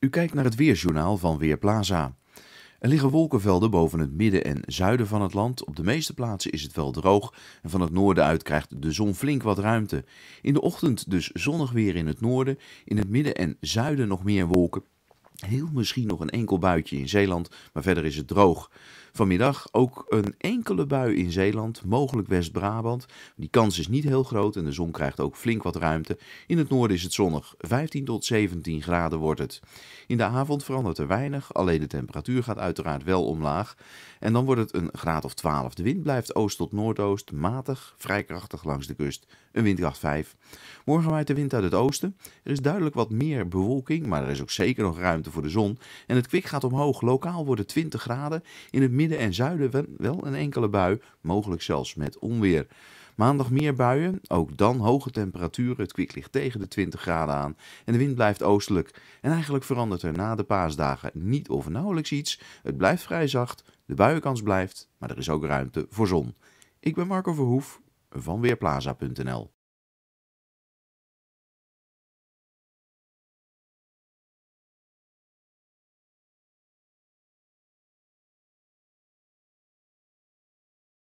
U kijkt naar het weerjournaal van Weerplaza. Er liggen wolkenvelden boven het midden en zuiden van het land. Op de meeste plaatsen is het wel droog en van het noorden uit krijgt de zon flink wat ruimte. In de ochtend dus zonnig weer in het noorden, in het midden en zuiden nog meer wolken. Heel misschien nog een enkel buitje in Zeeland, maar verder is het droog. Vanmiddag ook een enkele bui in Zeeland, mogelijk West-Brabant. Die kans is niet heel groot en de zon krijgt ook flink wat ruimte. In het noorden is het zonnig, 15 tot 17 graden wordt het. In de avond verandert er weinig, alleen de temperatuur gaat uiteraard wel omlaag. En dan wordt het een graad of 12. De wind blijft oost tot noordoost, matig, vrij krachtig langs de kust, een windkracht 5. Morgen waait de wind uit het oosten. Er is duidelijk wat meer bewolking, maar er is ook zeker nog ruimte voor de zon. En het kwik gaat omhoog. Lokaal worden 20 graden. In het midden en zuiden wel een enkele bui, mogelijk zelfs met onweer. Maandag meer buien, ook dan hoge temperaturen. Het kwik ligt tegen de 20 graden aan en de wind blijft oostelijk. En eigenlijk verandert er na de paasdagen niet of nauwelijks iets. Het blijft vrij zacht, de buienkans blijft, maar er is ook ruimte voor zon. Ik ben Marco Verhoef van Weerplaza.nl